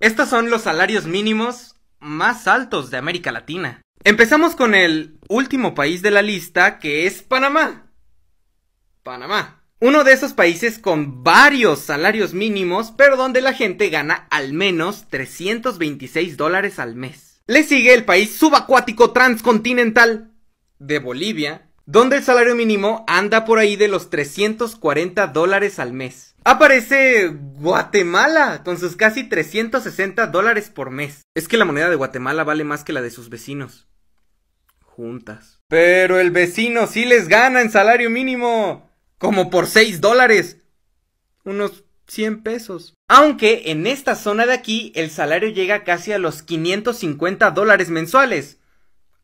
Estos son los salarios mínimos más altos de América Latina. Empezamos con el último país de la lista, que es Panamá. Panamá. Uno de esos países con varios salarios mínimos, pero donde la gente gana al menos 326 dólares al mes. Le sigue el país subacuático transcontinental de Bolivia, donde el salario mínimo anda por ahí de los 340 dólares al mes. Aparece Guatemala con sus casi 360 dólares por mes. Es que la moneda de Guatemala vale más que la de sus vecinos. Juntas. Pero el vecino sí les gana en salario mínimo. Como por 6 dólares. Unos 100 pesos. Aunque en esta zona de aquí el salario llega casi a los 550 dólares mensuales.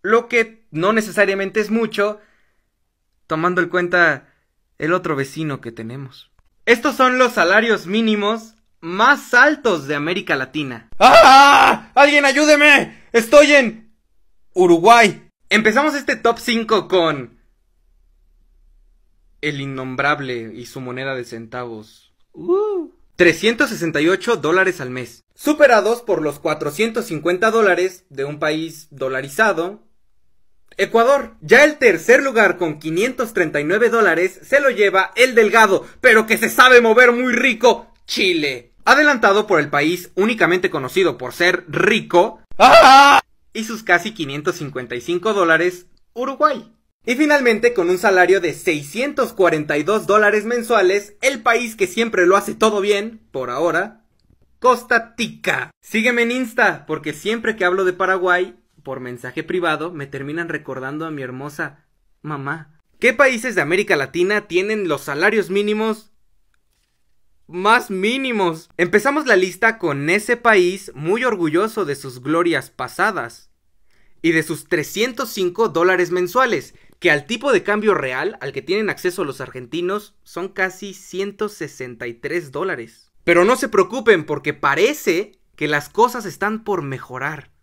Lo que no necesariamente es mucho tomando en cuenta el otro vecino que tenemos. Estos son los salarios mínimos más altos de América Latina. ¡Ah! ¡Alguien ayúdeme! Estoy en Uruguay. Empezamos este top 5 con el innombrable y su moneda de centavos. 368 uh. dólares al mes, superados por los 450 dólares de un país dolarizado Ecuador, ya el tercer lugar con 539 dólares se lo lleva el delgado, pero que se sabe mover muy rico, Chile. Adelantado por el país únicamente conocido por ser rico y sus casi 555 dólares, Uruguay. Y finalmente, con un salario de 642 dólares mensuales, el país que siempre lo hace todo bien, por ahora, Costa Tica. Sígueme en Insta, porque siempre que hablo de Paraguay, por mensaje privado me terminan recordando a mi hermosa mamá. ¿Qué países de América Latina tienen los salarios mínimos más mínimos? Empezamos la lista con ese país muy orgulloso de sus glorias pasadas y de sus 305 dólares mensuales, que al tipo de cambio real al que tienen acceso los argentinos son casi 163 dólares. Pero no se preocupen porque parece que las cosas están por mejorar.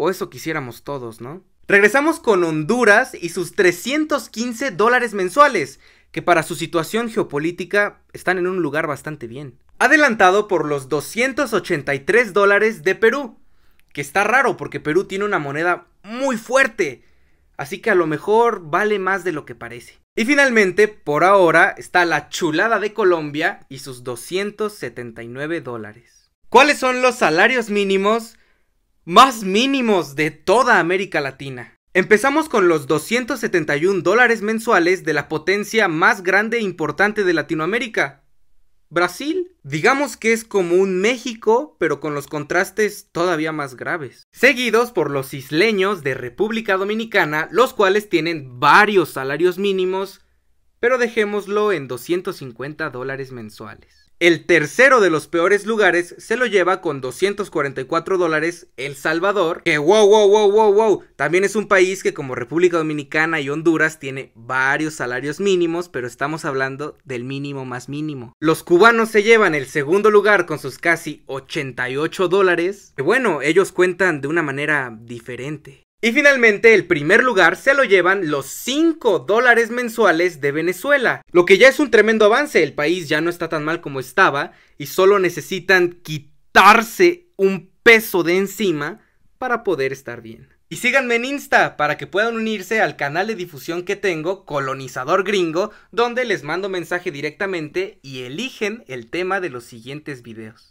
O eso quisiéramos todos, ¿no? Regresamos con Honduras y sus 315 dólares mensuales, que para su situación geopolítica están en un lugar bastante bien. Adelantado por los 283 dólares de Perú, que está raro porque Perú tiene una moneda muy fuerte, así que a lo mejor vale más de lo que parece. Y finalmente, por ahora, está la chulada de Colombia y sus 279 dólares. ¿Cuáles son los salarios mínimos más mínimos de toda América Latina. Empezamos con los 271 dólares mensuales de la potencia más grande e importante de Latinoamérica, Brasil. Digamos que es como un México, pero con los contrastes todavía más graves. Seguidos por los isleños de República Dominicana, los cuales tienen varios salarios mínimos, pero dejémoslo en 250 dólares mensuales. El tercero de los peores lugares se lo lleva con 244 dólares El Salvador, que wow, wow, wow, wow, wow, también es un país que como República Dominicana y Honduras tiene varios salarios mínimos, pero estamos hablando del mínimo más mínimo. Los cubanos se llevan el segundo lugar con sus casi 88 dólares, que bueno, ellos cuentan de una manera diferente. Y finalmente el primer lugar se lo llevan los 5 dólares mensuales de Venezuela, lo que ya es un tremendo avance, el país ya no está tan mal como estaba y solo necesitan quitarse un peso de encima para poder estar bien. Y síganme en Insta para que puedan unirse al canal de difusión que tengo, Colonizador Gringo, donde les mando mensaje directamente y eligen el tema de los siguientes videos.